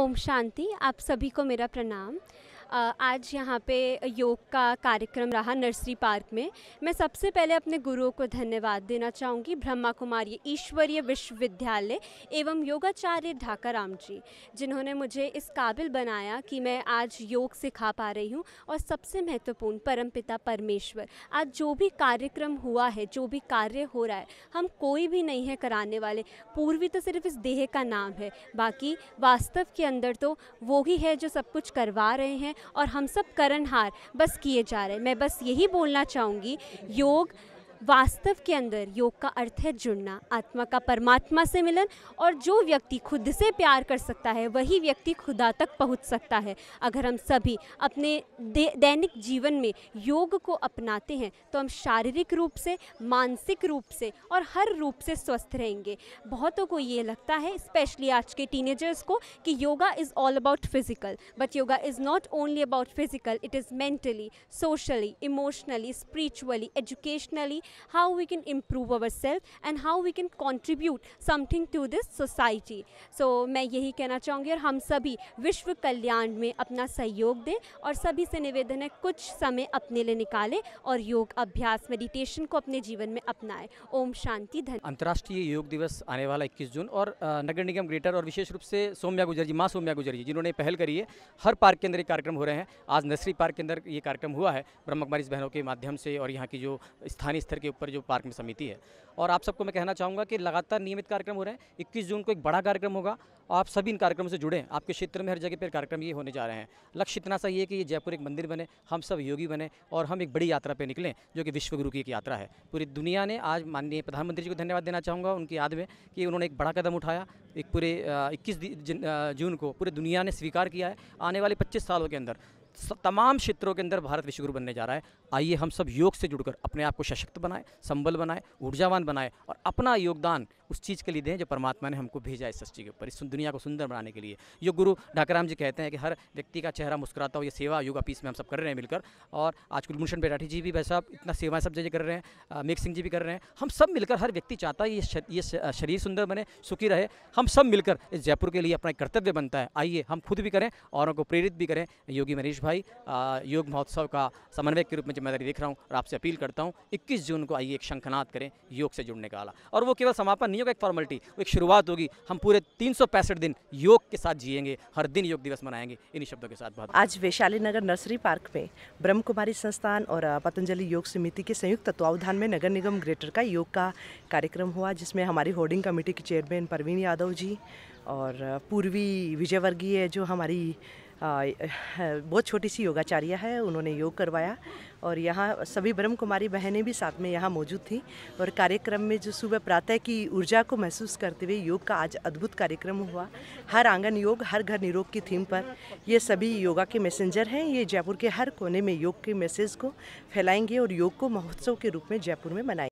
ओम शांति आप सभी को मेरा प्रणाम आज यहाँ पे योग का कार्यक्रम रहा नर्सरी पार्क में मैं सबसे पहले अपने गुरुओं को धन्यवाद देना चाहूँगी ब्रह्मा कुमारी ईश्वरीय विश्वविद्यालय एवं योगाचार्य ढाकाराम जी जिन्होंने मुझे इस काबिल बनाया कि मैं आज योग सिखा पा रही हूँ और सबसे महत्वपूर्ण परमपिता परमेश्वर आज जो भी कार्यक्रम हुआ है जो भी कार्य हो रहा है हम कोई भी नहीं है कराने वाले पूर्वी तो सिर्फ इस देह का नाम है बाकी वास्तव के अंदर तो वो ही है जो सब कुछ करवा रहे हैं और हम सब करणहार बस किए जा रहे हैं मैं बस यही बोलना चाहूँगी योग वास्तव के अंदर योग का अर्थ है जुड़ना आत्मा का परमात्मा से मिलन और जो व्यक्ति खुद से प्यार कर सकता है वही व्यक्ति खुदा तक पहुंच सकता है अगर हम सभी अपने दैनिक जीवन में योग को अपनाते हैं तो हम शारीरिक रूप से मानसिक रूप से और हर रूप से स्वस्थ रहेंगे बहुतों को ये लगता है स्पेशली आज के टीनेजर्स को कि yoga is all about physical but yoga is not only about physical it is mentally socially emotionally spiritually educationally how we can improve ourselves and how we can contribute something to this society. So मैं यही कहना चाहूँगी और हम सभी विश्व कल्याण में अपना सहयोग दें और सभी से निवेदन है कुछ समय अपने लिए निकालें और योग अभ्यास मेडिटेशन को अपने जीवन में अपनाएं ओम शांति धन अंतर्राष्ट्रीय योग दिवस आने वाला 21 जून और नगर निगम ग्रेटर और विशेष रूप से सोम्या गुजर जी माँ सोम्या गुजर जी जिन्होंने पहल करी है हर पार्क के अंदर ये कार्यक्रम हो रहे हैं आज नर्सरी पार्क के अंदर ये कार्यक्रम हुआ है ब्रह्म कुमारी बहनों के माध्यम से और यहाँ की जो स्थानीय स्तर स्तर के ऊपर जो पार्क में समिति है और आप सबको मैं कहना चाहूँगा कि लगातार नियमित कार्यक्रम हो रहे हैं इक्कीस जून को एक बड़ा कार्यक्रम होगा आप सभी इन कार्यक्रमों से जुड़े आपके क्षेत्र में हर जगह पर कार्यक्रम ये होने जा रहे हैं लक्ष्य इतना सही है कि ये जयपुर एक मंदिर बने हम सब योगी बने और हम एक बड़ी यात्रा पर निकलें जो कि विश्वगुरु की एक यात्रा है पूरी दुनिया ने आज माननीय प्रधानमंत्री जी को धन्यवाद देना चाहूँगा उनकी याद में कि उन्होंने एक बड़ा कदम उठाया एक पूरे इक्कीस जून को पूरे दुनिया ने स्वीकार किया है आने वाले पच्चीस सालों के अंदर तमाम क्षेत्रों के अंदर भारत विश्वगुरु बनने जा रहा है आइए हम सब योग से जुड़कर अपने आप को सशक्त बनाएं संबल बनाएं ऊर्जावान बनाएं और अपना योगदान उस चीज़ के लिए दें जो परमात्मा ने हमको भेजा इस सृष्टि के ऊपर इस दुनिया को सुंदर बनाने के लिए ये गुरु ढाकराम जी कहते हैं कि हर व्यक्ति का चेहरा मुस्कुराता हो ये सेवा युग अपीस में हम सब कर रहे हैं मिलकर और आज कुलभूषण बैराठी जी भी भाई साहब इतना सेवाएं सब जगह कर रहे हैं मेघ सिंह जी भी कर रहे हैं हम सब मिलकर हर व्यक्ति चाहता है ये शरीर सुंदर बने सुखी रहे हम सब मिलकर इस जयपुर के लिए अपना कर्तव्य बनता है आइए हम खुद भी करें और उनको प्रेरित भी करें योगी मनीष भाई योग महोत्सव का समन्वय के रूप में जिम्मेदारी देख रहा हूँ और आपसे अपील करता हूँ इक्कीस जून को आइए एक शंखनाद करें योग से जुड़ने का आला और वो केवल समापन नहीं होगा एक फॉर्मेलिटी वो एक शुरुआत होगी हम पूरे तीन दिन योग के साथ जियेंगे हर दिन योग दिवस मनाएंगे इन्हीं शब्दों के साथ बात आज वैशाली नगर नर्सरी पार्क में ब्रह्म कुमारी संस्थान और पतंजलि योग समिति के संयुक्त तत्वावधान में नगर निगम ग्रेटर का योग का कार्यक्रम हुआ जिसमें हमारी होर्डिंग कमेटी के चेयरमैन परवीन यादव जी और पूर्वी विजयवर्गीय जो हमारी बहुत छोटी सी योगाचार्य है उन्होंने योग करवाया और यहाँ सभी ब्रह्म कुमारी बहनें भी साथ में यहाँ मौजूद थी और कार्यक्रम में जो सुबह प्रातः की ऊर्जा को महसूस करते हुए योग का आज अद्भुत कार्यक्रम हुआ हर आंगन योग हर घर निरोग की थीम पर ये सभी योगा के मैसेंजर हैं ये जयपुर के हर कोने में योग के मैसेज को फैलाएंगे और योग को महोत्सव के रूप में जयपुर में मनाएंगे